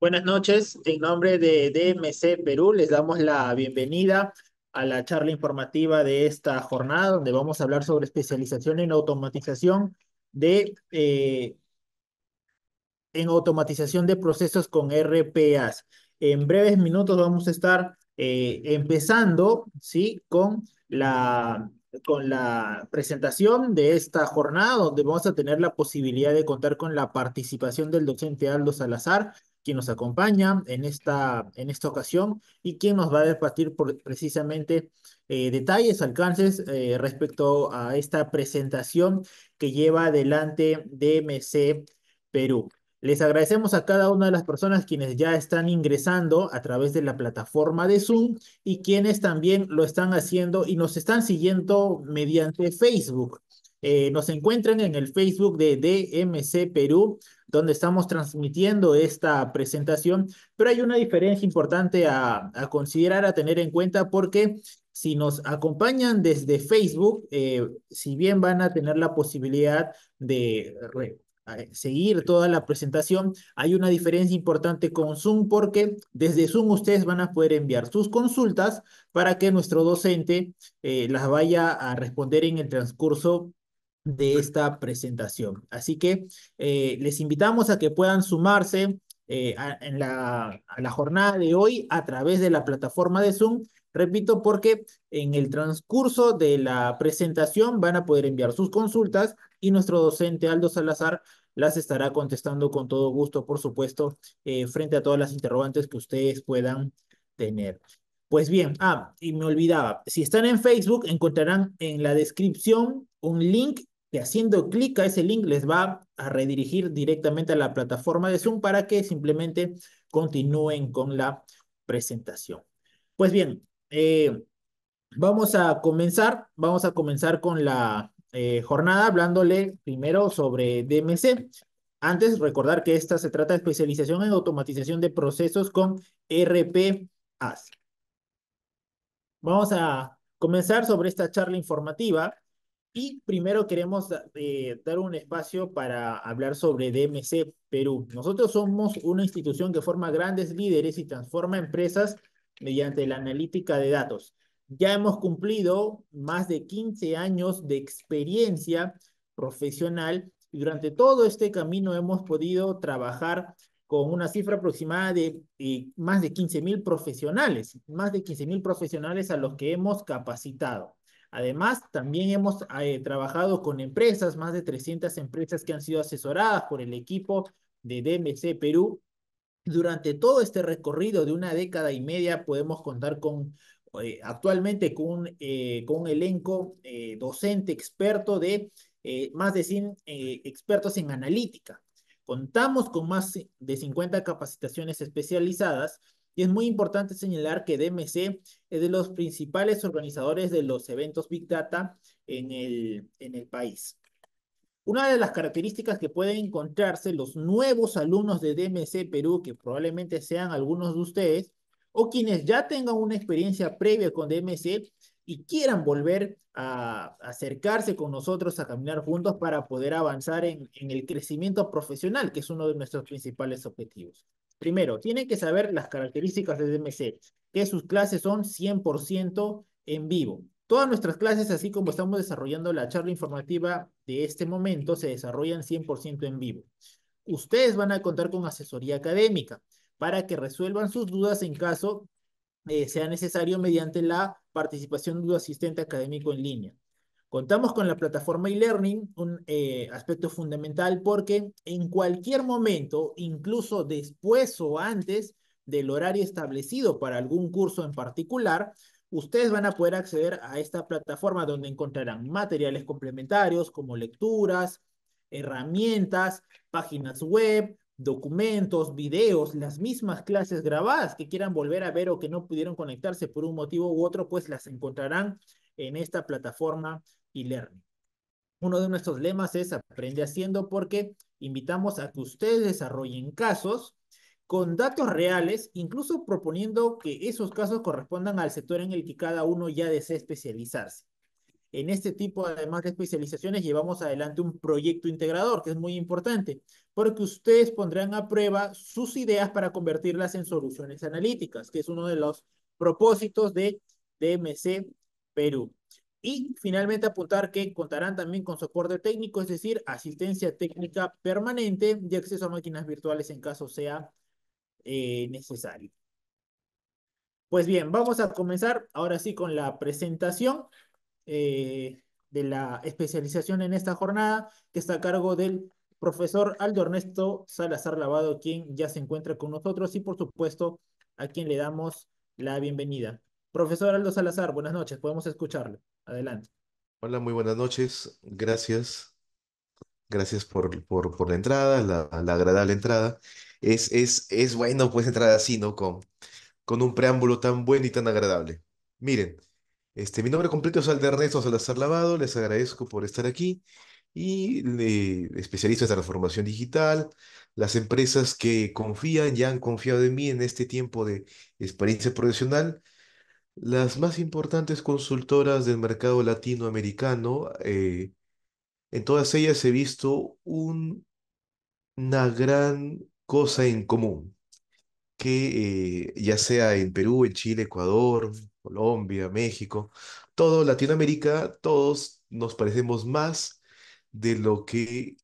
Buenas noches. En nombre de DMC Perú les damos la bienvenida a la charla informativa de esta jornada donde vamos a hablar sobre especialización en automatización de eh, en automatización de procesos con RPAs. En breves minutos vamos a estar eh, empezando ¿sí? con, la, con la presentación de esta jornada, donde vamos a tener la posibilidad de contar con la participación del docente Aldo Salazar, quien nos acompaña en esta, en esta ocasión y quien nos va a debatir por, precisamente eh, detalles, alcances eh, respecto a esta presentación que lleva adelante DMC Perú. Les agradecemos a cada una de las personas quienes ya están ingresando a través de la plataforma de Zoom y quienes también lo están haciendo y nos están siguiendo mediante Facebook. Eh, nos encuentran en el Facebook de DMC Perú donde estamos transmitiendo esta presentación, pero hay una diferencia importante a, considerar, a tener en cuenta, porque si nos acompañan desde Facebook, eh, si bien van a tener la posibilidad de seguir toda la presentación, hay una diferencia importante con Zoom porque desde Zoom ustedes van a poder enviar sus consultas para que nuestro docente eh, las vaya a responder en el transcurso de esta presentación. Así que eh, les invitamos a que puedan sumarse eh, a, la, jornada de hoy a través de la plataforma de Zoom. Repito, porque en el transcurso de la presentación van a poder enviar sus consultas y nuestro docente Aldo Salazar las estará contestando con todo gusto, por supuesto, eh, frente a todas las interrogantes que ustedes puedan tener. Pues bien, ah, y me olvidaba, si están en Facebook encontrarán en la descripción un link que haciendo clic a ese link les va a redirigir directamente a la plataforma de Zoom para que simplemente continúen con la presentación. Pues bien, eh, vamos a comenzar, vamos a comenzar con la eh, jornada hablándole primero sobre DMC. Antes, recordar que esta se trata de especialización en automatización de procesos con RPAs. Vamos a comenzar sobre esta charla informativa y primero queremos eh, dar un espacio para hablar sobre DMC Perú. Nosotros somos una institución que forma grandes líderes y transforma empresas mediante la analítica de datos. Ya hemos cumplido más de 15 años de experiencia profesional y durante todo este camino hemos podido trabajar con una cifra aproximada de eh, más de 15 mil profesionales, más de 15 mil profesionales a los que hemos capacitado. Además, también hemos eh, trabajado con empresas, más de 300 empresas que han sido asesoradas por el equipo de DMC Perú. Durante todo este recorrido de una década y media podemos contar con eh, actualmente con, eh, con un elenco docente experto de más de 100 expertos en analítica. Contamos con más de 50 capacitaciones especializadas y es muy importante señalar que DMC es de los principales organizadores de los eventos Big Data en el, en el país. Una de las características que pueden encontrarse los nuevos alumnos de DMC Perú, que probablemente sean algunos de ustedes, o quienes ya tengan una experiencia previa con DMC y quieran volver a acercarse con nosotros a caminar juntos para poder avanzar en el crecimiento profesional, que es uno de nuestros principales objetivos. Primero, tienen que saber las características de DMC, que sus clases son 100% en vivo. Todas nuestras clases, así como estamos desarrollando la charla informativa de este momento, se desarrollan 100% en vivo. Ustedes van a contar con asesoría académica para que resuelvan sus dudas en caso eh, sea necesario mediante la participación de un asistente académico en línea. Contamos con la plataforma e-learning, un eh, aspecto fundamental porque en cualquier momento, incluso después o antes del horario establecido para algún curso en particular, ustedes van a poder acceder a esta plataforma donde encontrarán materiales complementarios como lecturas, herramientas, páginas web, documentos, videos, las mismas clases grabadas que quieran volver a ver o que no pudieron conectarse por un motivo u otro, pues las encontrarán en esta plataforma y learning. Uno de nuestros lemas es aprende haciendo porque invitamos a que ustedes desarrollen casos con datos reales, incluso proponiendo que esos casos correspondan al sector en el que cada uno ya desea especializarse. En este tipo, además de especializaciones, llevamos adelante un proyecto integrador, que es muy importante, porque ustedes pondrán a prueba sus ideas para convertirlas en soluciones analíticas, que es uno de los propósitos de DMC Perú. Y finalmente apuntar que contarán también con soporte técnico, es decir, asistencia técnica permanente y acceso a máquinas virtuales en caso sea eh, necesario. Pues bien, vamos a comenzar ahora sí con la presentación eh, de la especialización en esta jornada, que está a cargo del profesor Aldo Ernesto Salazar Lavado, quien ya se encuentra con nosotros y por supuesto a quien le damos la bienvenida. Profesor Aldo Salazar, buenas noches, podemos escucharle. Adelante. Hola, muy buenas noches. Gracias. Gracias por, por, la entrada, la, la, agradable entrada. Es, es, es bueno pues entrar así, ¿no? Con, con un preámbulo tan bueno y tan agradable. Miren, este, mi nombre completo es Alder Ernesto Salazar Lavado, les agradezco por estar aquí y especialistas de en transformación digital, las empresas que confían, ya han confiado en mí en este tiempo de experiencia profesional, las más importantes consultoras del mercado latinoamericano, eh, en todas ellas he visto una gran cosa en común, que eh, ya sea en Perú, en Chile, Ecuador, Colombia, México, todo Latinoamérica, todos nos parecemos más de lo que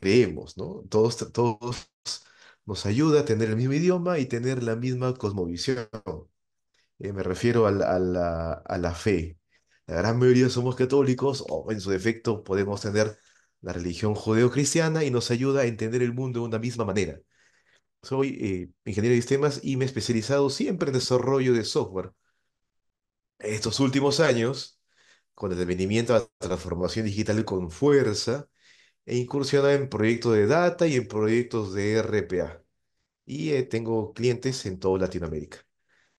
creemos, ¿no? Todos, todos nos ayuda a tener el mismo idioma y tener la misma cosmovisión. Eh, me refiero a la, a, la, fe. La gran mayoría somos católicos o en su defecto podemos tener la religión judeocristiana y nos ayuda a entender el mundo de una misma manera. Soy eh, ingeniero de sistemas y me he especializado siempre en desarrollo de software. Estos últimos años, con el devenimiento de la transformación digital con fuerza, he incursionado en proyectos de data y en proyectos de RPA. Y eh, tengo clientes en toda Latinoamérica.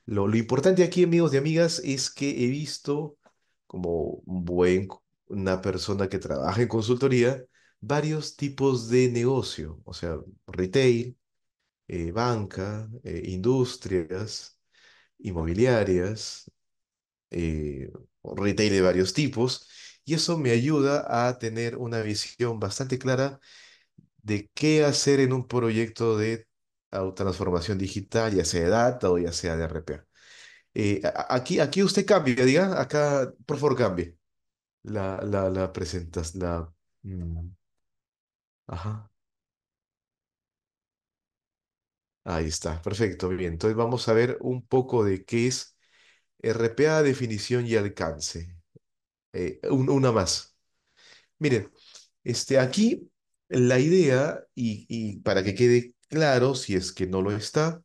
Lo, importante aquí, amigos y amigas, es que he visto, como buen, una persona que trabaja en consultoría, varios tipos de negocio, o sea, retail, eh, banca, eh, industrias, inmobiliarias, eh, retail de varios tipos, y eso me ayuda a tener una visión bastante clara de qué hacer en un proyecto de transformación digital, ya sea de data o ya sea de RPA. Eh, aquí, aquí usted cambie, diga, acá, por favor, cambie la, la, la presentas, la... Mm, ajá. Ahí está, perfecto, bien. Entonces vamos a ver un poco de qué es RPA, definición y alcance. Eh, una más. Miren, este, aquí la idea, y, y para que quede claro, si es que no lo está,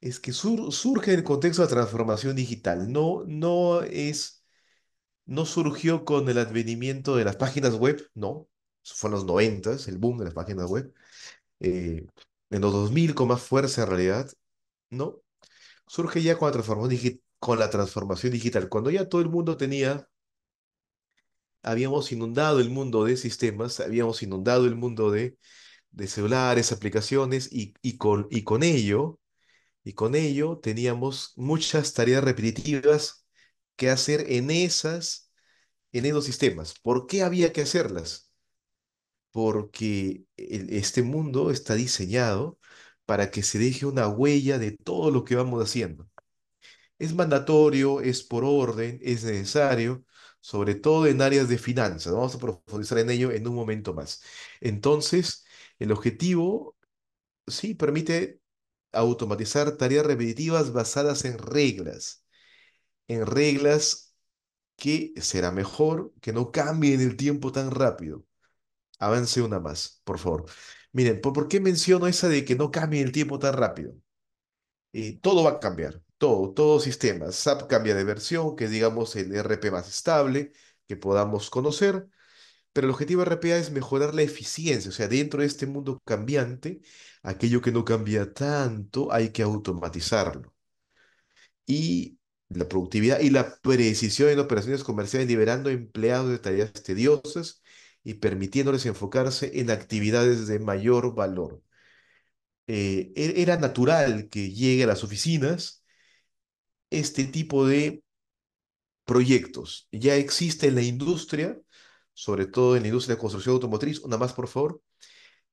es que surge en el contexto de la transformación digital. No, no es, no surgió con el advenimiento de las páginas web, no. fue en los 90, el boom de las páginas web. Eh, en los 2000 con más fuerza en realidad, no. Surge ya con la transformación, con la transformación digital. Cuando ya todo el mundo tenía habíamos inundado el mundo de sistemas, habíamos inundado el mundo de de celulares, aplicaciones, y, y, con, ello, y con ello teníamos muchas tareas repetitivas que hacer en esas, en esos sistemas. ¿Por qué había que hacerlas? Porque este mundo está diseñado para que se deje una huella de todo lo que vamos haciendo. Es mandatorio, es por orden, es necesario, sobre todo en áreas de finanzas. Vamos a profundizar en ello en un momento más. Entonces, el objetivo, sí, permite automatizar tareas repetitivas basadas en reglas, en reglas que será mejor que no cambien el tiempo tan rápido. Avance una más, por favor. Miren, ¿por, qué menciono esa de que no cambie el tiempo tan rápido? Eh, todo va a cambiar, todo, todo sistema. SAP cambia de versión, que digamos el e RP más estable que podamos conocer. Pero el objetivo de RPA es mejorar la eficiencia, o sea, dentro de este mundo cambiante, aquello que no cambia tanto hay que automatizarlo. Y la productividad y la precisión en operaciones comerciales, liberando empleados de tareas tediosas y permitiéndoles enfocarse en actividades de mayor valor. Eh, e-, era natural que llegue a las oficinas este tipo de proyectos. Ya existe en la industria sobre todo en la industria de construcción automotriz. Una más, por favor.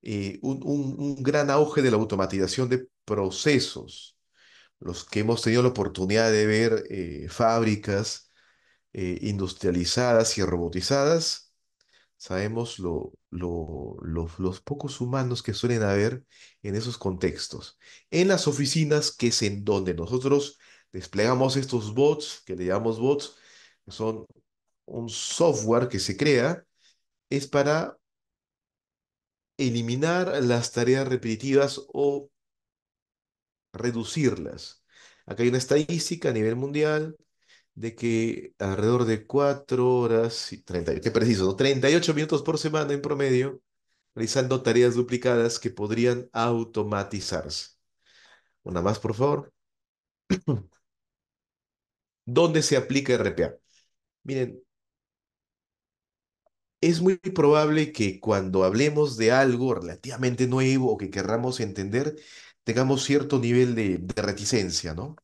Eh, un, gran auge de la automatización de procesos. Los que hemos tenido la oportunidad de ver eh, fábricas eh, industrializadas y robotizadas, sabemos lo, los pocos humanos que suelen haber en esos contextos. En las oficinas, que es en donde nosotros desplegamos estos bots, que le llamamos bots, son un software que se crea, es para eliminar las tareas repetitivas o reducirlas. Acá hay una estadística a nivel mundial de que alrededor de 4 horas, y 30, qué preciso, 38 minutos por semana en promedio, realizando tareas duplicadas que podrían automatizarse. Una más, por favor. ¿Dónde se aplica RPA? Miren, es muy probable que cuando hablemos de algo relativamente nuevo o que querramos entender, tengamos cierto nivel de, reticencia, ¿no?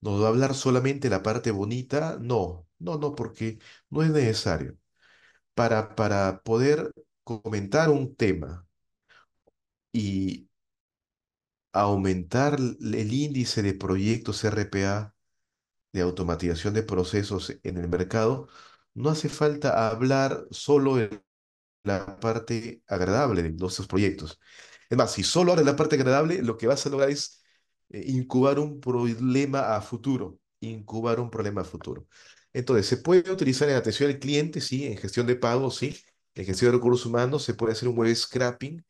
¿Nos va a hablar solamente la parte bonita? No, no, no, porque no es necesario. Para, para poder comentar un tema y aumentar el índice de proyectos RPA de automatización de procesos en el mercado, no hace falta hablar solo en la parte agradable de nuestros proyectos. Es más, si solo hablas la parte agradable, lo que vas a lograr es eh, incubar un problema a futuro, incubar un problema a futuro. Entonces, se puede utilizar en atención al cliente, sí, en gestión de pagos, sí, en gestión de recursos humanos, se puede hacer un web scrapping,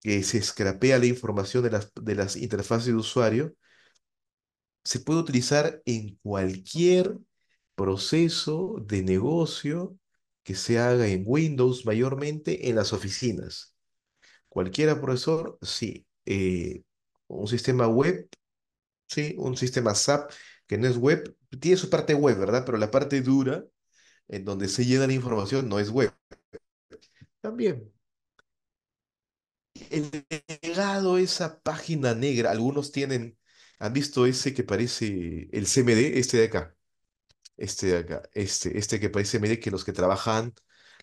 que se scrapea la información de las, de las interfaces de usuario. Se puede utilizar en cualquier proceso de negocio que se haga en Windows mayormente en las oficinas. Cualquiera, profesor, sí. Eh, un sistema web, sí, un sistema SAP que no es web, tiene su parte web, ¿verdad? Pero la parte dura, en donde se llena la información, no es web. También. El legado, esa página negra, algunos tienen, han visto ese que parece el CMD, este de acá este de acá, este, este que parece, que los que trabajan,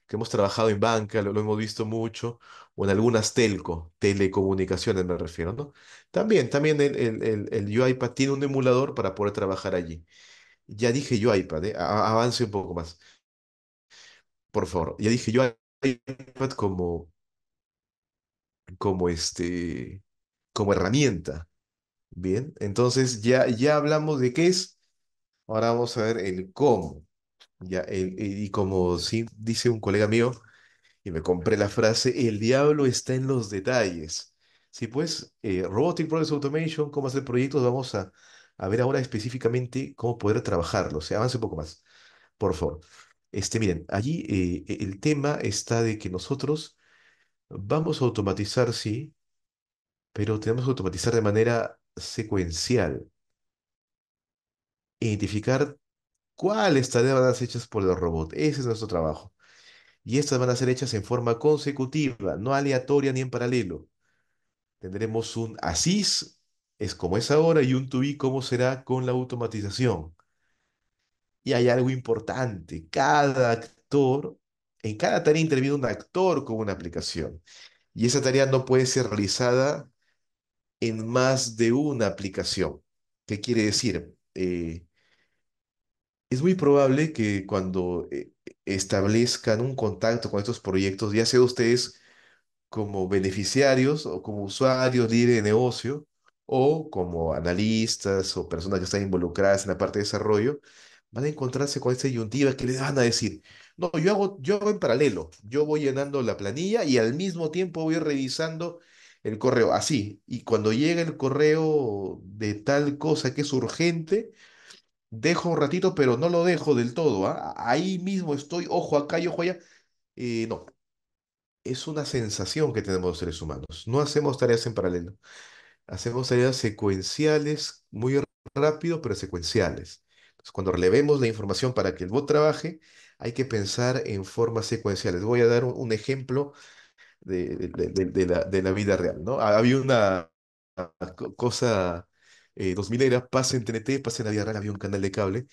que hemos trabajado en banca, lo, hemos visto mucho, o en algunas telco, telecomunicaciones me refiero, ¿no? También, también el, el, el, el UiPad tiene un emulador para poder trabajar allí. Ya dije UiPad, ¿eh? avance un poco más. Por favor, ya dije UiPad como, como este, como herramienta. Bien, entonces ya, ya hablamos de qué es Ahora vamos a ver el cómo. Ya, y como sí dice un colega mío, y me compré la frase, el diablo está en los detalles. Sí, pues, eh, Robotic Process Automation, cómo hacer proyectos, vamos a, a ver ahora específicamente cómo poder trabajarlo. avance un poco más, por favor. Este, miren, allí eh, el tema está de que nosotros vamos a automatizar, sí, pero tenemos que automatizar de manera secuencial identificar cuáles tareas van a ser hechas por el robot. Ese es nuestro trabajo. Y estas van a ser hechas en forma consecutiva, no aleatoria ni en paralelo. Tendremos un ASIS, es como es ahora, y un to be como será con la automatización. Y hay algo importante, cada actor, en cada tarea interviene un actor con una aplicación. Y esa tarea no puede ser realizada en más de una aplicación. ¿Qué quiere decir? Eh, es muy probable que cuando eh, establezcan un contacto con estos proyectos, ya sea ustedes como beneficiarios o como usuarios, de negocio, o como analistas o personas que están involucradas en la parte de desarrollo, van a encontrarse con esta disyuntiva que les van a decir, no, yo hago, yo hago en paralelo, yo voy llenando la planilla y al mismo tiempo voy revisando el correo, así, y cuando llega el correo de tal cosa que es urgente, dejo un ratito, pero no lo dejo del todo. ¿ah? Ahí mismo estoy, ojo acá y ojo allá. Eh, no, es una sensación que tenemos los seres humanos. No hacemos tareas en paralelo. Hacemos tareas secuenciales, muy rápido, pero secuenciales. cuando relevemos la información para que el bot trabaje, hay que pensar en formas secuenciales. Voy a dar un, ejemplo de, de, la, de, la, vida real, ¿no? Había una ah, cosa 2000 eh, era, pase en TNT, pase en la había un canal de cable.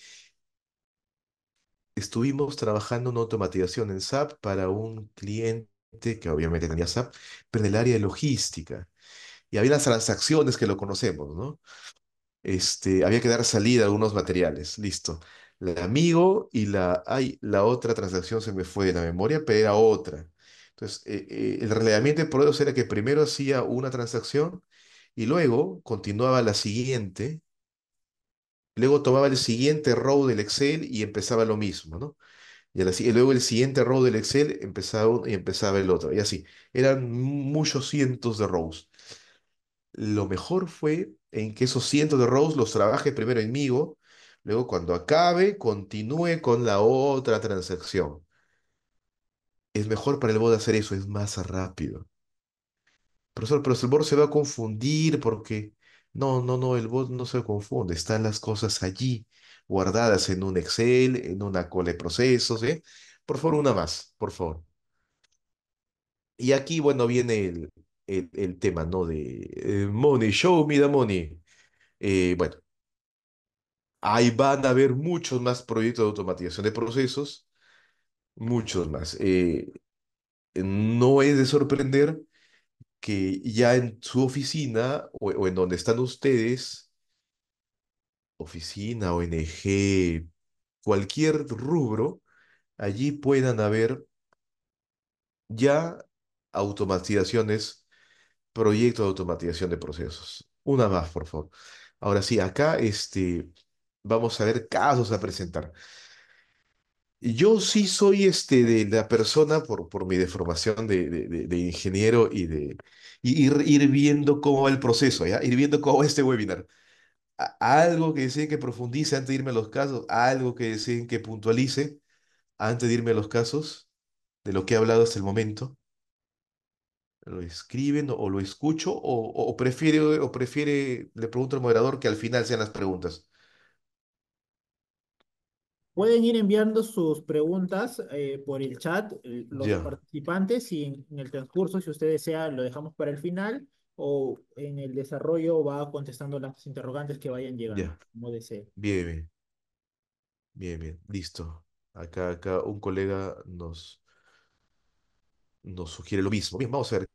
Estuvimos trabajando en automatización en SAP para un cliente que obviamente tenía SAP, pero en el área de logística. Y había las transacciones que lo conocemos, ¿no? Este, había que dar salida a algunos materiales, listo. La amigo y la, ay, la otra transacción se me fue de la memoria, pero era otra. Entonces, eh, eh, el relevamiento de proveedores era que primero hacía una transacción, y luego continuaba la siguiente, luego tomaba el siguiente row del Excel y empezaba lo mismo, ¿no? Y, luego el siguiente row del Excel empezaba, y empezaba el otro, y así. Eran muchos cientos de rows. Lo mejor fue en que esos cientos de rows los trabaje primero en Migo, luego cuando acabe, continúe con la otra transacción. Es mejor para el bot hacer eso, es más rápido. Profesor, pero el bot se va a confundir porque... No, no, no, el bot no se confunde. Están las cosas allí, guardadas en un Excel, en una cola de procesos. ¿eh? Por favor, una más, por favor. Y aquí, bueno, viene el, el, tema, ¿no? De eh, money, show me the money. Eh, bueno, ahí van a haber muchos más proyectos de automatización de procesos, muchos más. Eh, no es de sorprender que ya en su oficina o, en donde están ustedes, oficina, ONG, cualquier rubro, allí puedan haber ya automatizaciones, proyectos de automatización de procesos. Una más, por favor. Ahora sí, acá este, vamos a ver casos a presentar. Yo sí soy este, de la persona, por, por mi deformación de, de, ingeniero y de ir, viendo cómo va el proceso, ¿ya? ir viendo cómo va este webinar. algo que deseen que profundice antes de irme a los casos, algo que deseen que puntualice antes de irme a los casos de lo que he hablado hasta el momento lo escriben o lo escucho o, o prefiere le pregunto al moderador que al final sean las preguntas Pueden ir enviando sus preguntas eh, por el chat, eh, los participantes, y en, el transcurso, si usted desea, lo dejamos para el final o en el desarrollo va contestando las interrogantes que vayan llegando, como desee. Bien, bien. Bien, bien. Listo. Acá, acá un colega nos, nos sugiere lo mismo. Bien, vamos a ver.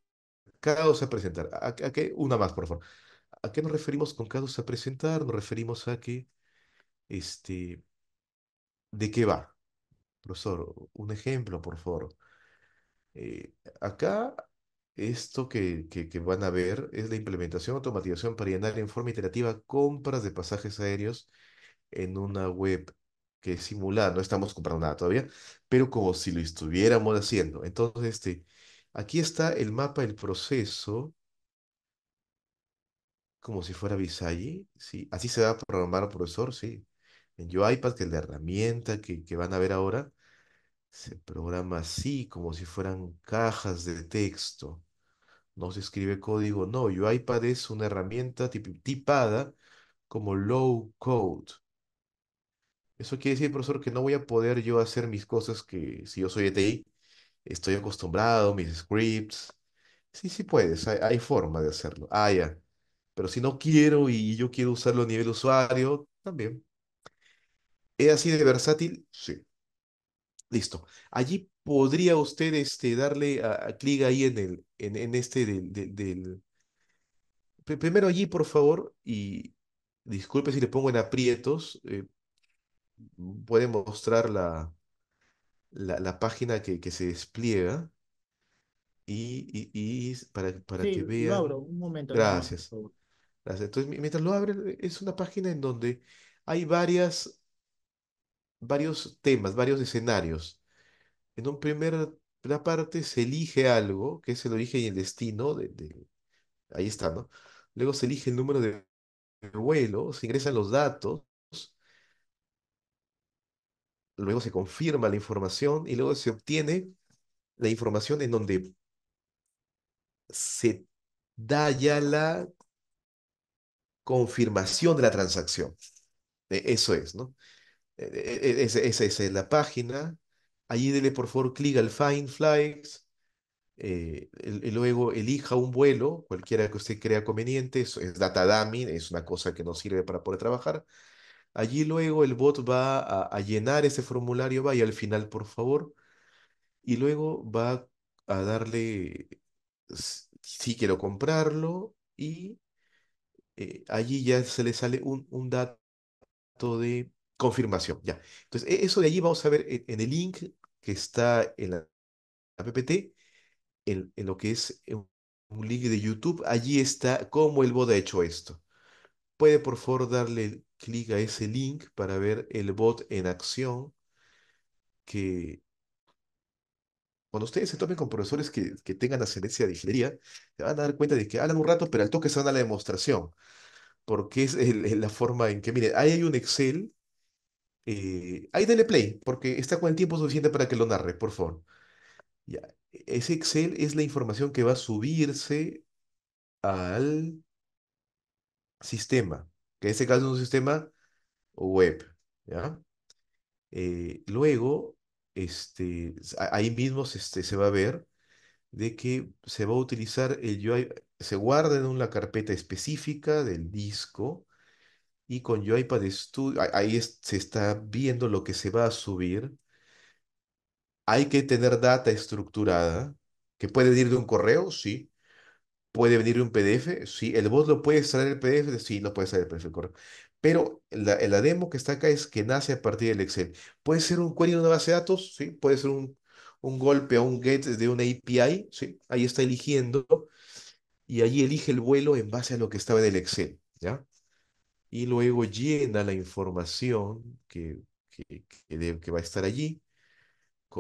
dos a presentar. ¿A, qué? Una más, por favor. ¿A qué nos referimos con casos a presentar? Nos referimos a que este, ¿de qué va? Profesor, un ejemplo, por favor. Eh, acá, esto que, que, van a ver es la implementación automatización para llenar en forma iterativa compras de pasajes aéreos en una web que simula, no estamos comprando nada todavía, pero como si lo estuviéramos haciendo. Entonces, este, aquí está el mapa el proceso, como si fuera Visayi, ¿sí? Así se va a programar, profesor, sí en UiPad, que es la herramienta que, van a ver ahora, se programa así, como si fueran cajas de texto. No se escribe código, no. UiPad es una herramienta tipada como low code. Eso quiere decir, profesor, que no voy a poder yo hacer mis cosas que si yo soy ETI, estoy acostumbrado, mis scripts. Sí, sí puedes, hay, hay forma de hacerlo. Ah, ya. Pero si no quiero y yo quiero usarlo a nivel usuario, también. ¿Es así de versátil? Sí. Listo. Allí podría usted este, darle a, clic ahí en, el, en, en este del, del, Primero allí, por favor, y disculpe si le pongo en aprietos. Eh, puede mostrar la, la, la página que, que, se despliega. Y, y, para, para que vea. Lo un momento. Gracias. Gracias. Entonces, mientras lo abre, es una página en donde hay varias varios temas, varios escenarios. En un primer la parte se elige algo, que es el origen y el destino, de, ahí está, ¿no? Luego se elige el número de vuelo, se ingresan los datos, luego se confirma la información y luego se obtiene la información en donde se da ya la confirmación de la transacción. E, eso es, ¿no? E-, e-, e-, esa, esa, es la página. Allí dele por favor clic al Find Flights. Eh, luego elija un vuelo, cualquiera que usted crea conveniente. Es, es data dummy, es una cosa que nos sirve para poder trabajar. Allí luego el bot va a, llenar ese formulario, vaya al final, por favor. Y luego va a darle si quiero comprarlo y eh, allí ya se le sale un, un dato de Confirmación, ya. Entonces, e, eso de allí vamos a ver en el link que está en la, PPT, en, en, lo que es eh, un link de YouTube. Allí está cómo el bot ha hecho esto. Puede por favor darle clic a ese link para ver el bot en acción. Que cuando ustedes se tomen con profesores que, que tengan ascendencia de ingeniería, se van a dar cuenta de que hablan un rato, pero al toque se van a la demostración. Porque es la forma en que, miren, ahí hay un Excel eh, ahí denle play, porque está con el tiempo suficiente para que lo narre, por favor. Ese Excel es la información que va a subirse al sistema, que en este caso es un sistema web. ¿ya? Eh, luego, este, ahí mismo se, este, se va a ver de que se va a utilizar el UI, se guarda en una carpeta específica del disco y con yo Studio, ahí se está viendo lo que se va a subir. Hay que tener data estructurada, que puede venir de un correo, sí. Puede venir de un PDF, sí. El bot lo puede extraer el PDF, sí, no puede extraer el PDF, del correo. Pero la, demo que está acá es que nace a partir del Excel. Puede ser un query de una base de datos, sí. Puede ser un, un golpe a un get de una API, sí. Ahí está eligiendo y ahí elige el vuelo en base a lo que estaba en el Excel, ¿ya? y luego llena la información que, que, va a estar allí,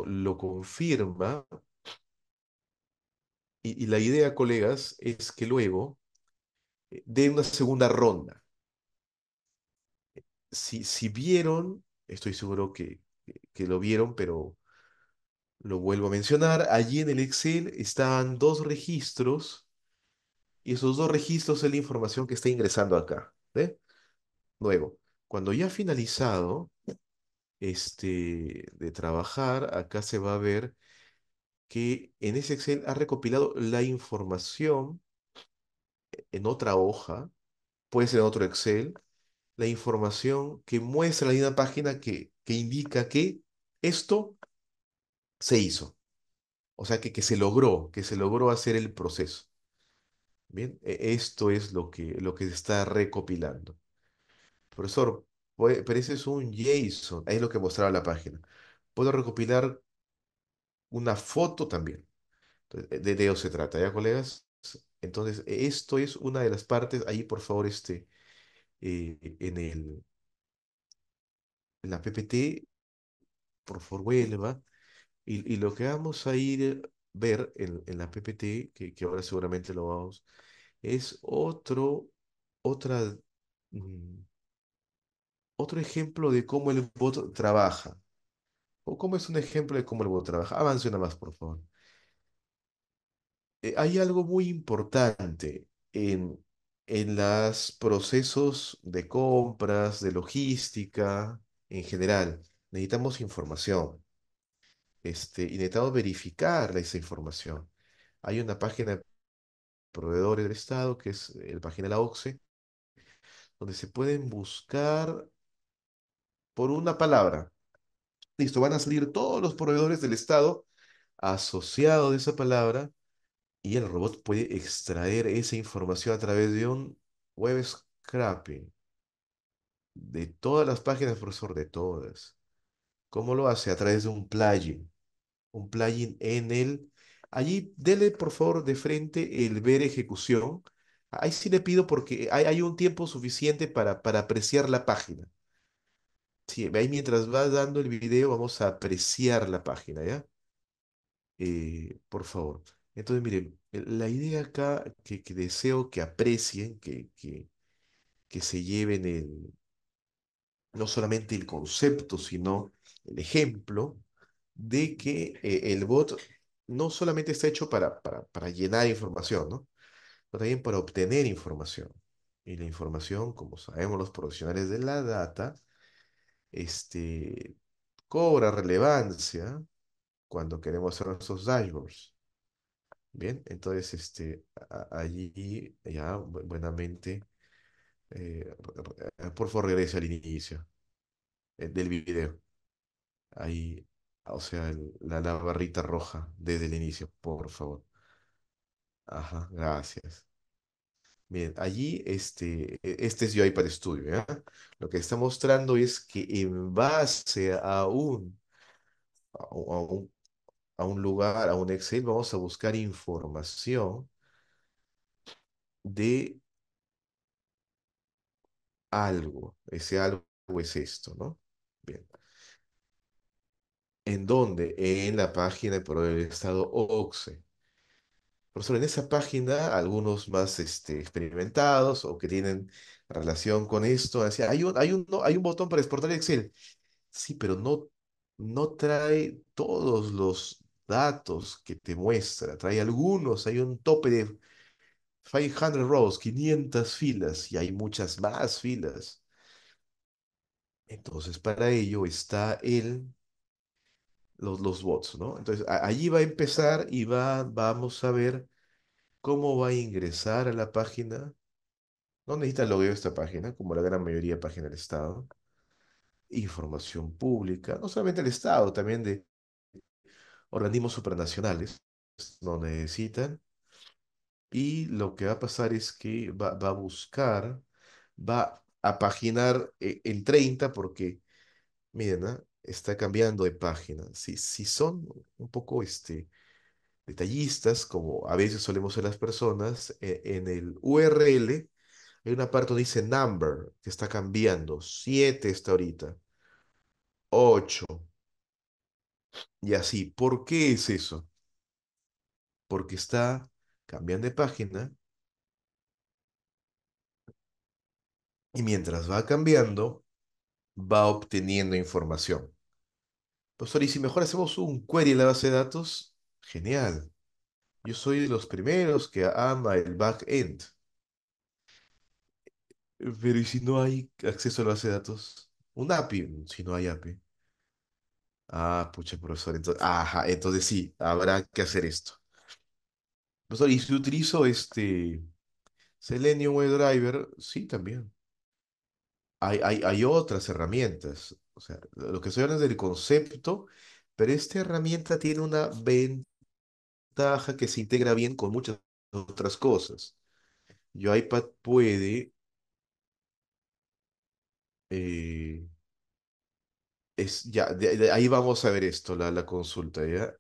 lo confirma. Y, la idea, colegas, es que luego eh, dé una segunda ronda. Si, si vieron, estoy seguro que, lo vieron, pero lo vuelvo a mencionar, allí en el Excel están dos registros y esos dos registros es la información que está ingresando acá. Luego, cuando ya ha finalizado este, de trabajar, acá se va a ver que en ese Excel ha recopilado la información en otra hoja, puede ser en otro Excel, la información que muestra la misma página que, que indica que esto se hizo. O sea, que, que se logró, que se logró hacer el proceso. Bien, e-, esto es lo que, lo que se está recopilando. Profesor, pero ese es un JSON, ahí es lo que mostraba la página. Puedo recopilar una foto también. de, de se trata, ¿ya, colegas? Entonces, e, esto es una de las partes, ahí por favor, este, eh, en el, en la PPT, por favor, vuelva. Y, y, lo que vamos a ir a ver en, la PPT, que, que, ahora seguramente lo vamos, es otro, otra, mm, otro ejemplo de cómo el voto trabaja. ¿O cómo es un ejemplo de cómo el bot trabaja? Avance una más, por favor. Eh, hay algo muy importante en, en los procesos de compras, de logística, en general. Necesitamos información. Este, y necesitamos verificar esa información. Hay una página de proveedores del Estado, que es eh, la página de la OCSE, donde se pueden buscar por una palabra. Listo, van a salir todos los proveedores del Estado asociados de esa palabra y el robot puede extraer esa información a través de un web scrapping de todas las páginas, profesor, de todas. ¿Cómo lo hace? A través de un plugin. Un plugin en el... Allí, dele por favor de frente el ver ejecución. Ahí sí le pido porque hay, hay un tiempo suficiente para, para apreciar la página. Sí, ahí mientras vas dando el video vamos a apreciar la página, ¿ya? Eh, por favor. Entonces, miren, la idea acá que, deseo que aprecien, que, que, se lleven el, no solamente el concepto, sino el ejemplo de que eh, el bot no solamente está hecho para, para, para llenar información, ¿no? Pero también para obtener información. Y la información, como sabemos los profesionales de la data, este, cobra relevancia cuando queremos hacer nuestros dashboards. Bien, entonces este, allí ya buenamente, eh, por favor regrese al inicio eh, del video. Ahí, o sea, la, la barrita roja desde el inicio, por favor. Ajá, gracias. Bien, allí este, e, este es ahí para estudio. Lo que está mostrando es que en base a un, a un, lugar, a un Excel, vamos a buscar información de algo. Ese algo es esto, ¿no? Bien. ¿En dónde? En la página del estado OXE. Por en esa página, algunos más este, experimentados o que tienen relación con esto, decía, hay un, hay un, botón para exportar Excel. Sí, pero no, no trae todos los datos que te muestra, trae algunos, hay un tope de 500 rows, 500 filas, y hay muchas más filas. Entonces, para ello está el los, bots, ¿no? Entonces, allí va a empezar y va, vamos a ver cómo va a ingresar a la página. No necesita de esta página, como la gran mayoría de páginas del Estado. Información pública, no solamente del Estado, también de organismos supranacionales, no necesitan. Y lo que va a pasar es que va, a buscar, va a paginar eh, el 30, porque, miren, ¿no? ¿ah? está cambiando de página. Si, si son un poco este, detallistas, como a veces solemos ser las personas, eh, en el URL hay una parte donde dice number, que está cambiando. Siete está ahorita. Ocho. Y así. ¿Por qué es eso? Porque está, cambiando de página. Y mientras va cambiando, va obteniendo información. Profesor, y si mejor hacemos un query en la base de datos, genial. Yo soy de los primeros que ama el back-end. Pero ¿y si no hay acceso a la base de datos? Un API, si no hay API. Ah, pucha, profesor, entonces, ajá, entonces sí, habrá que hacer esto. Profesor, ¿y si utilizo este Selenium WebDriver? Sí, también. Hay, hay, hay otras herramientas. O sea, lo que estoy hablando es del concepto, pero esta herramienta tiene una ventaja que se integra bien con muchas otras cosas. Yo iPad puede eh, es, ya, ahí vamos a ver esto, la, la consulta, ¿ya?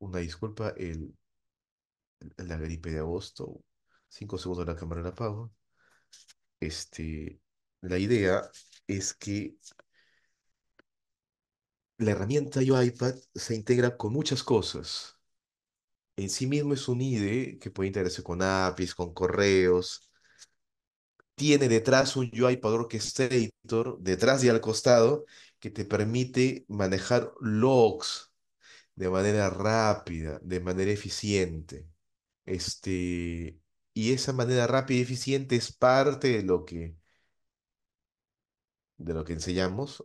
Una disculpa, el, la gripe de agosto. Cinco segundos la cámara la apago. Este, la idea es que la herramienta UiPad se integra con muchas cosas. En sí mismo es un IDE que puede integrarse con APIs, con correos. Tiene detrás un UiPad Orchestrator, detrás y al costado, que te permite manejar logs de manera rápida, de manera eficiente. Este, y esa manera rápida y eficiente es parte de lo que de lo que enseñamos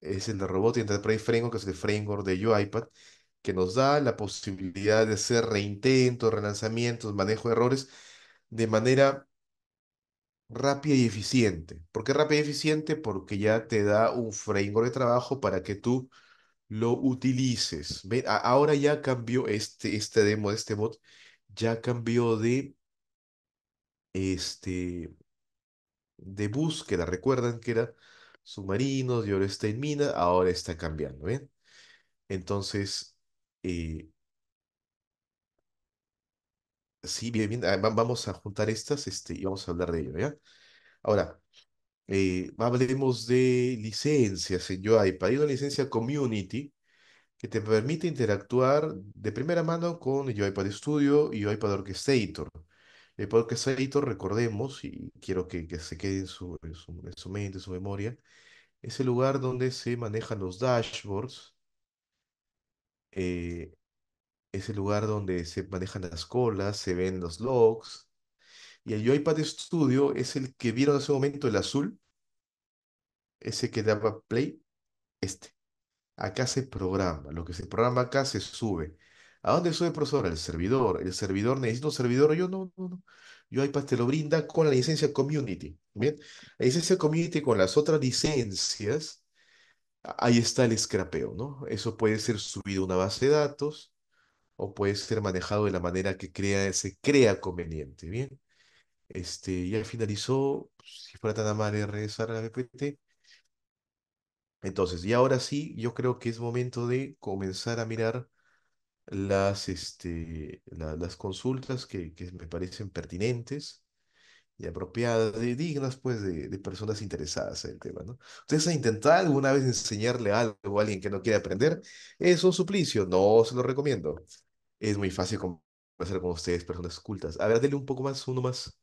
es el robot y Enterprise Framework, que es el framework de iPad que nos da la posibilidad de hacer reintentos, relanzamientos, manejo de errores de manera rápida y eficiente. ¿Por qué rápida y eficiente? Porque ya te da un framework de trabajo para que tú lo utilices. Ahora ya cambió este, este demo, este bot, ya cambió de, este, de búsqueda. Recuerdan que era submarinos, y ahora está en mina, ahora está cambiando, ¿ven? Entonces, eh, sí, bien, bien, ah, vamos a juntar estas este, y vamos a hablar de ello, ¿ya? Ahora, eh, hablemos de licencias en UiPath. Hay una licencia Community que te permite interactuar de primera mano con UiPath Studio y UiPath Orchestrator. El podcast editor, recordemos, y quiero que, se quede en su, mente, en su memoria, es el lugar donde se manejan los dashboards, eh, es el lugar donde se manejan las colas, se ven los logs, y el iPad Studio es el que vieron en ese momento, el azul, ese que daba play, este. Acá se programa, lo que se programa acá se sube. ¿A dónde sube el profesor? El servidor. El servidor necesita un servidor. Yo no, no, no. Yo iPad te lo brinda con la licencia Community. Bien, la licencia Community con las otras licencias, ahí está el scrapeo, ¿no? Eso puede ser subido a una base de datos o puede ser manejado de la manera que crea, se crea conveniente. Bien, este, ya finalizó, si fuera tan amable regresar a la BPT. Entonces, y ahora sí, yo creo que es momento de comenzar a mirar las, este, las consultas que, me parecen pertinentes y apropiadas, y dignas pues de, personas interesadas en el tema, ¿no? ¿Ustedes han intentado alguna vez enseñarle algo a alguien que no quiere aprender? Es un suplicio, no se lo recomiendo. Es muy fácil conversar con ustedes, personas cultas. A ver, denle un poco más, uno más.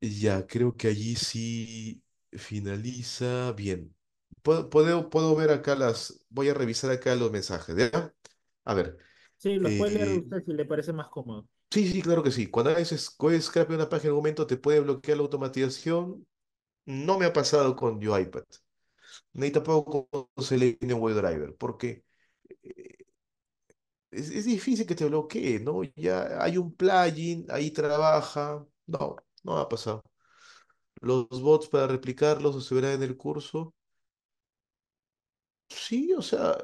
Ya, creo que allí sí finaliza bien. Puedo, puedo, ver acá las, voy a revisar acá los mensajes, ¿ya? A ver. Sí, lo puede leer eh, usted si le parece más cómodo. Sí, sí, claro que sí. Cuando a haces scrap una página en algún momento, te puede bloquear la automatización. No me ha pasado con UiPath. Ni tampoco con Selenium WebDriver, porque eh, es, difícil que te bloquee, ¿no? Ya hay un plugin, ahí trabaja. No, no ha pasado. Los bots para replicarlos se verán en el curso. Sí, o sea,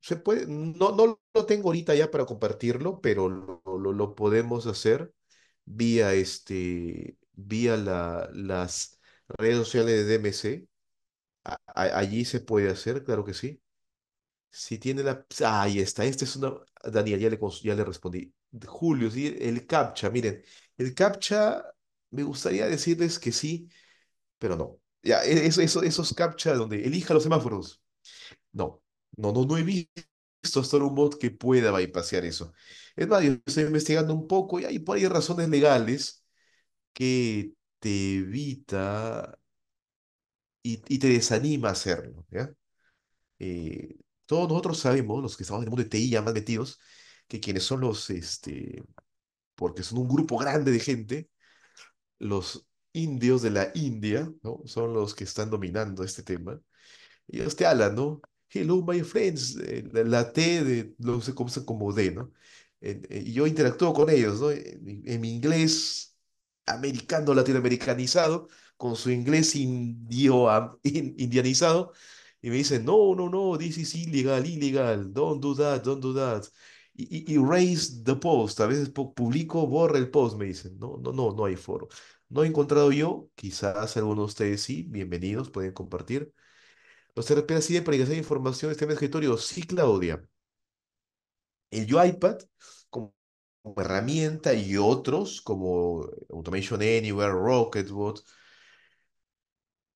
se puede, no, no lo tengo ahorita ya para compartirlo, pero lo, lo, podemos hacer vía, este, vía la, las redes sociales de DMC. allí se puede hacer, claro que sí. Si tiene la... ahí está, este es una... Daniel, ya le, ya le respondí. Julio, sí, el captcha, miren, el captcha, me gustaría decirles que sí, pero no. Ya, e, eso, eso, esos captcha donde elija los semáforos. No, no, no, no he visto hasta un bot que pueda bypassear eso. Es más, yo estoy investigando un poco y hay, por ahí razones legales que te evita y, te desanima hacerlo, ¿ya? Eh, todos nosotros sabemos, los que estamos en el mundo de TI ya más metidos, que quienes son los, este, porque son un grupo grande de gente, los indios de la India, ¿no? Son los que están dominando este tema. Ellos te hablan, ¿no? hello my friends, eh, la, T de, no sé cómo se como D, ¿no? Eh, y yo interactúo con ellos, ¿no? En, mi inglés americano, latinoamericanizado, con su inglés indio, indianizado, y me dicen, no, no, no, this is illegal, illegal, don't do that, don't do that. Y, the post, a veces publico, borra el post, me dicen, no, no, no, no hay foro. No he encontrado yo, quizás algunos de ustedes sí, bienvenidos, pueden compartir hacer RPA sirven para ingresar información este en escritorio? Sí, Claudia. El iPad como herramienta y otros como Automation Anywhere, Rocketbot,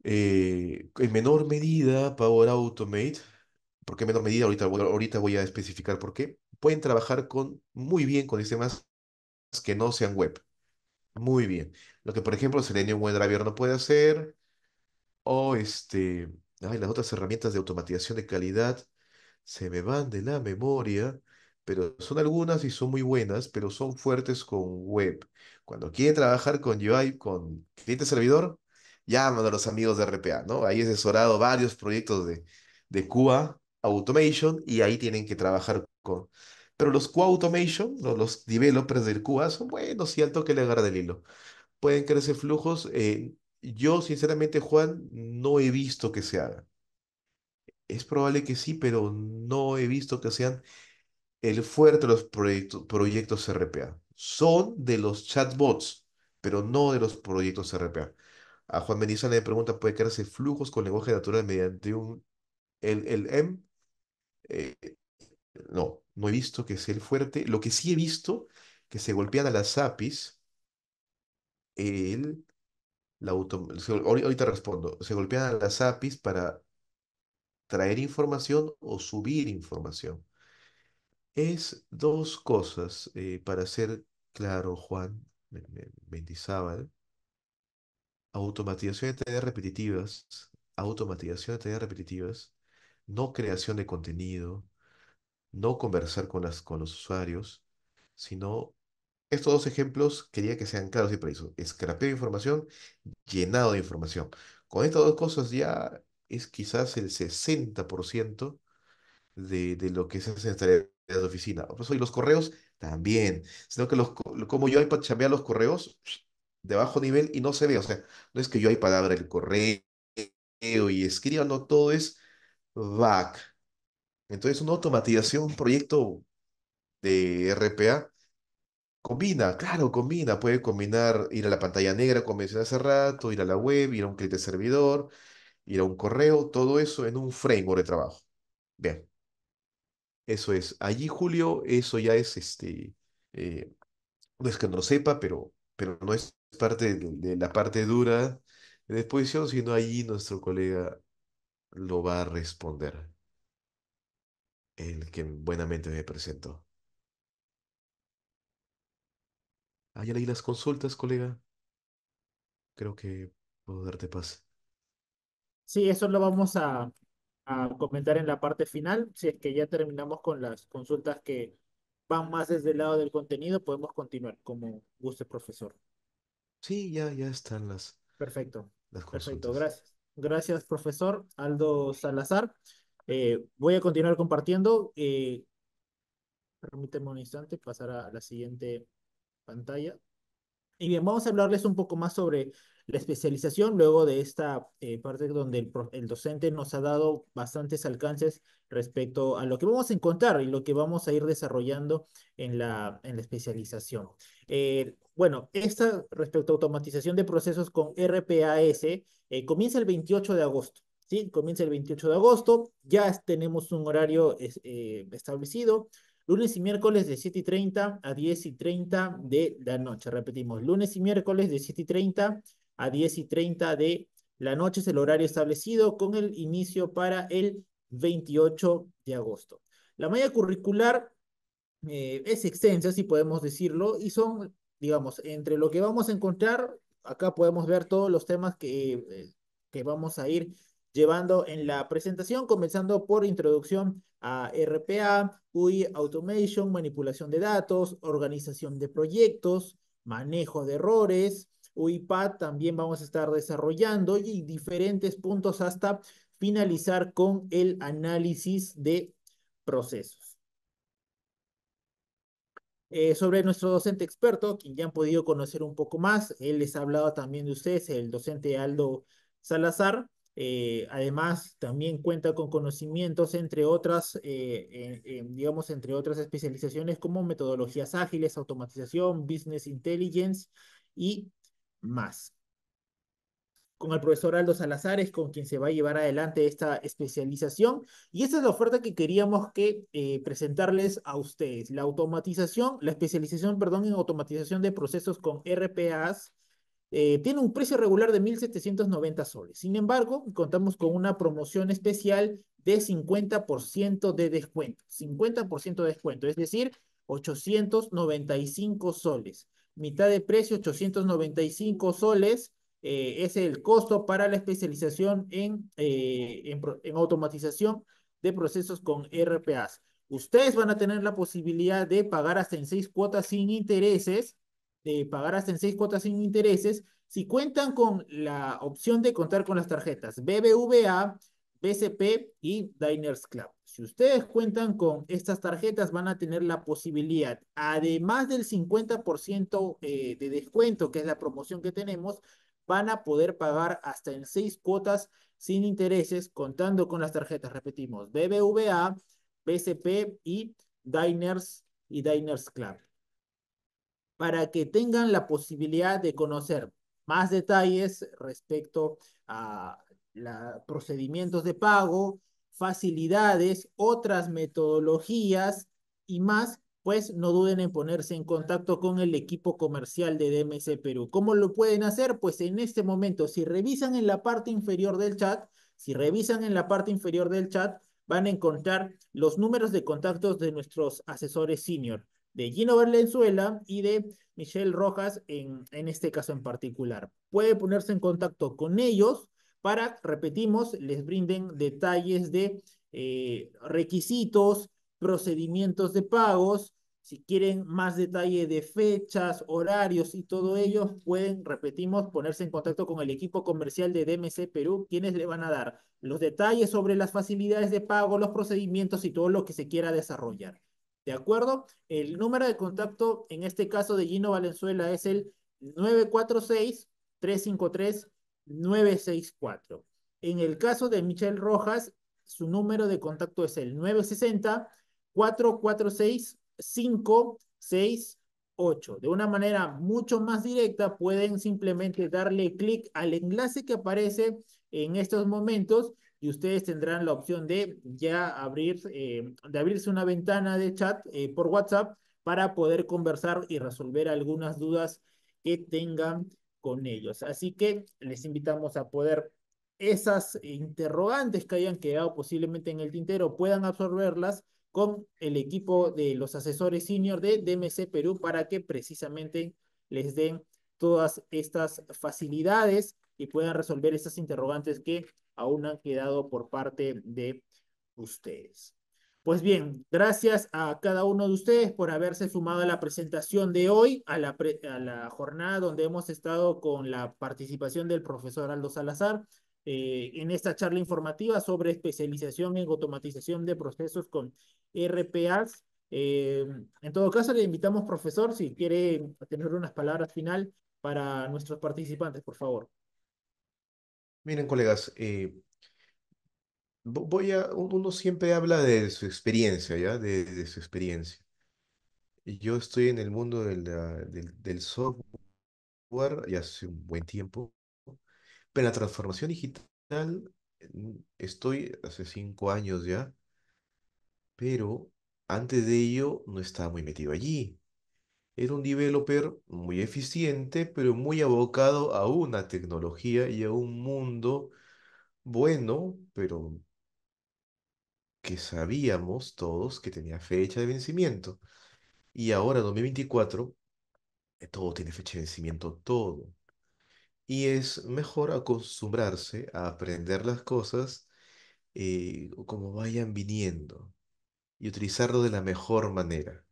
eh, en menor medida Power Automate, porque en menor medida? Ahorita, ahorita voy a especificar por qué. Pueden trabajar con, muy bien con sistemas que no sean web. Muy bien. Lo que, por ejemplo, Selenium WebDriver no puede hacer, o este, las otras herramientas de automatización de calidad se me van de la memoria, pero son algunas y son muy buenas, pero son fuertes con web. Cuando quiere trabajar con UI, con cliente servidor, llaman a los amigos de RPA, ¿no? Ahí he asesorado varios proyectos de, de Automation y ahí tienen que trabajar con. Pero los QA Automation, los, developers del QA, son buenos y al toque le agarra del hilo. Pueden crecer flujos. Eh, yo sinceramente, Juan, no he visto que se haga. Es probable que sí, pero no he visto que sean el fuerte de los proyectos, proyectos RPA. Son de los chatbots, pero no de los proyectos RPA. A Juan Beniza le pregunta, ¿puede crearse flujos con lenguaje natural mediante un LLM? Eh, no, no he visto que sea el fuerte. Lo que sí he visto, que se golpean a las APIs, el ahorita respondo, se golpean las APIs para traer información o subir información. Es dos cosas, eh, para ser claro, Juan indizaba, automatización de tareas repetitivas, automatización de tareas repetitivas, no creación de contenido, no conversar con, las, con los usuarios, sino estos dos ejemplos quería que sean claros y precisos. Escrapeo de información, llenado de información. Con estas dos cosas ya es quizás el 60% de, lo que se hace en la oficina. y los correos también. Sino que los, como yo para chambear los correos de bajo nivel y no se ve. O sea, no es que yo iPad palabra el correo y escriba, todo es back. Entonces, una automatización, un proyecto de RPA Combina, claro, combina. Puede combinar ir a la pantalla negra, como mencioné hace rato, ir a la web, ir a un cliente servidor, ir a un correo, todo eso en un framework de trabajo. Bien. Eso es. Allí, Julio, eso ya es este. Eh, no es que no lo sepa, pero, pero no es parte de, de la parte dura de la exposición, sino allí nuestro colega lo va a responder. El que buenamente me presentó. Ah, ya leí las consultas, colega. Creo que puedo darte paz. Sí, eso lo vamos a, comentar en la parte final. Si es que ya terminamos con las consultas que van más desde el lado del contenido, podemos continuar como guste, profesor. Sí, ya, ya están las, Perfecto. Perfecto, gracias. Gracias, profesor Aldo Salazar. Eh, voy a continuar compartiendo. Eh, permíteme un instante pasar a la siguiente pantalla. Y bien, vamos a hablarles un poco más sobre la especialización luego de esta eh, parte donde el, docente nos ha dado bastantes alcances respecto a lo que vamos a encontrar y lo que vamos a ir desarrollando en la, en la especialización. Eh, bueno, esta respecto a automatización de procesos con RPAS eh, comienza el 28 de agosto. ¿sí? Comienza el 28 de agosto, ya tenemos un horario establecido, Lunes y miércoles de 7 y 30 a 10 y de la noche. Repetimos, lunes y miércoles de 7 y 30 a 10 y 30 de la noche es el horario establecido con el inicio para el 28 de agosto. La malla curricular eh, es extensa, si podemos decirlo, y son, digamos, entre lo que vamos a encontrar, acá podemos ver todos los temas que, eh, que vamos a ir llevando en la presentación, comenzando por introducción a RPA, UI Automation, manipulación de datos, organización de proyectos, manejo de errores, UIPAD también vamos a estar desarrollando y diferentes puntos hasta finalizar con el análisis de procesos. Eh, sobre nuestro docente experto, quien ya han podido conocer un poco más, él les ha hablado también de ustedes, el docente Aldo Salazar, eh, además, también cuenta con conocimientos, entre otras, eh, digamos, entre otras especializaciones como metodologías ágiles, automatización, business intelligence y más. Con el profesor Aldo Salazar con quien se va a llevar adelante esta especialización y esta es la oferta que queríamos que eh, presentarles a ustedes. La automatización, la especialización, perdón, en automatización de procesos con RPAs, eh, tiene un precio regular de 1.790 soles. Sin embargo, contamos con una promoción especial de 50% de descuento. 50% de descuento, es decir, 895 soles. Mitad de precio, 895 soles. Eh, es el costo para la especialización en, eh, en, en automatización de procesos con RPAs. Ustedes van a tener la posibilidad de pagar hasta en seis cuotas sin intereses de eh, pagar hasta en seis cuotas sin intereses si cuentan con la opción de contar con las tarjetas BBVA, BCP y Diners Club. Si ustedes cuentan con estas tarjetas, van a tener la posibilidad, además del 50% eh, de descuento, que es la promoción que tenemos, van a poder pagar hasta en seis cuotas sin intereses, contando con las tarjetas, repetimos, BBVA, BCP y Diners y Diners Club para que tengan la posibilidad de conocer más detalles respecto a procedimientos de pago, facilidades, otras metodologías y más, pues no duden en ponerse en contacto con el equipo comercial de DMC Perú. ¿Cómo lo pueden hacer? Pues en este momento, si revisan en la parte inferior del chat, si revisan en la parte inferior del chat, van a encontrar los números de contactos de nuestros asesores senior de Gino Berlenzuela y de Michelle Rojas en, en este caso en particular. Puede ponerse en contacto con ellos para, repetimos, les brinden detalles de eh, requisitos, procedimientos de pagos. Si quieren más detalle de fechas, horarios y todo ello, pueden, repetimos, ponerse en contacto con el equipo comercial de DMC Perú, quienes le van a dar los detalles sobre las facilidades de pago, los procedimientos y todo lo que se quiera desarrollar. ¿De acuerdo? El número de contacto en este caso de Gino Valenzuela es el 946-353-964. En el caso de Michelle Rojas, su número de contacto es el 960-446-568. De una manera mucho más directa, pueden simplemente darle clic al enlace que aparece en estos momentos y ustedes tendrán la opción de ya abrir, eh, de abrirse una ventana de chat eh, por WhatsApp para poder conversar y resolver algunas dudas que tengan con ellos. Así que les invitamos a poder esas interrogantes que hayan quedado posiblemente en el tintero, puedan absorberlas con el equipo de los asesores senior de DMC Perú para que precisamente les den todas estas facilidades y puedan resolver esas interrogantes que aún han quedado por parte de ustedes. Pues bien, gracias a cada uno de ustedes por haberse sumado a la presentación de hoy, a la, jornada donde hemos estado con la participación del profesor Aldo Salazar eh, en esta charla informativa sobre especialización en automatización de procesos con RPAs. Eh, en todo caso, le invitamos, profesor, si quiere tener unas palabras final para nuestros participantes, por favor. Miren, colegas, eh, voy a, uno siempre habla de su experiencia, ¿ya? De, su experiencia. Yo estoy en el mundo del, software ya hace un buen tiempo, pero en la transformación digital mm, estoy hace cinco años ya, pero antes de ello no estaba muy metido allí. Era un developer muy eficiente, pero muy abocado a una tecnología y a un mundo bueno, pero que sabíamos todos que tenía fecha de vencimiento. Y ahora, 2024, eh, todo tiene fecha de vencimiento, todo. Y es mejor acostumbrarse a aprender las cosas eh, como vayan viniendo y utilizarlo de la mejor manera.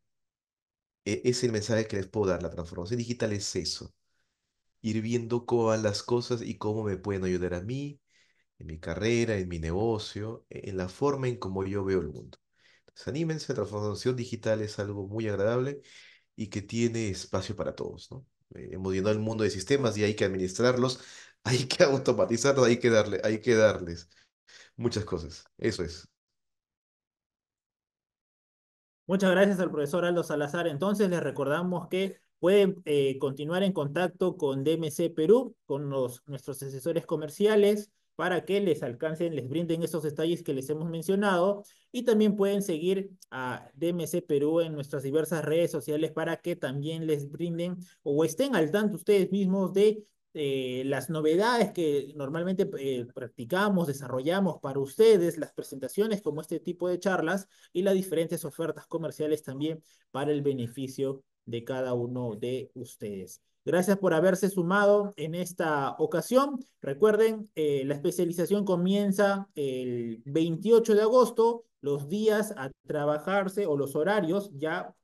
E-, es el mensaje que les puedo dar. La transformación digital es eso. Ir viendo cómo van las cosas y cómo me pueden ayudar a mí, en mi carrera, en mi negocio, e-, en la forma en cómo yo veo el mundo. Entonces, anímense, la transformación digital es algo muy agradable y que tiene espacio para todos, ¿no? Eh, hemos llenado el mundo de sistemas y hay que administrarlos, hay que automatizarlos, hay que darle, hay que darles muchas cosas. Eso es. Muchas gracias al profesor Aldo Salazar. Entonces les recordamos que pueden eh, continuar en contacto con DMC Perú, con nuestros asesores comerciales, para que les alcancen, les brinden esos detalles que les hemos mencionado. Y también pueden seguir a DMC Perú en nuestras diversas redes sociales para que también les brinden o estén al tanto ustedes mismos de eh, las novedades que normalmente eh, practicamos, desarrollamos para ustedes, las presentaciones como este tipo de charlas y las diferentes ofertas comerciales también para el beneficio de cada uno de ustedes. Gracias por haberse sumado en esta ocasión. Recuerden, eh, la especialización comienza el 28 de agosto. Los días a trabajarse o los horarios ya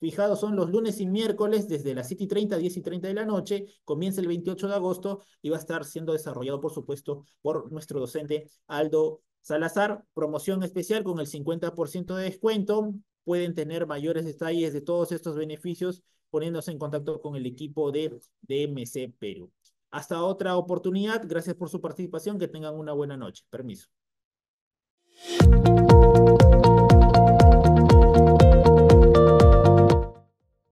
Fijados son los lunes y miércoles desde las 7 y 30 10 y 30 de la noche. Comienza el 28 de agosto y va a estar siendo desarrollado, por supuesto, por nuestro docente Aldo Salazar. Promoción especial con el 50% de descuento. Pueden tener mayores detalles de todos estos beneficios poniéndose en contacto con el equipo de DMC Perú. Hasta otra oportunidad. Gracias por su participación. Que tengan una buena noche. Permiso.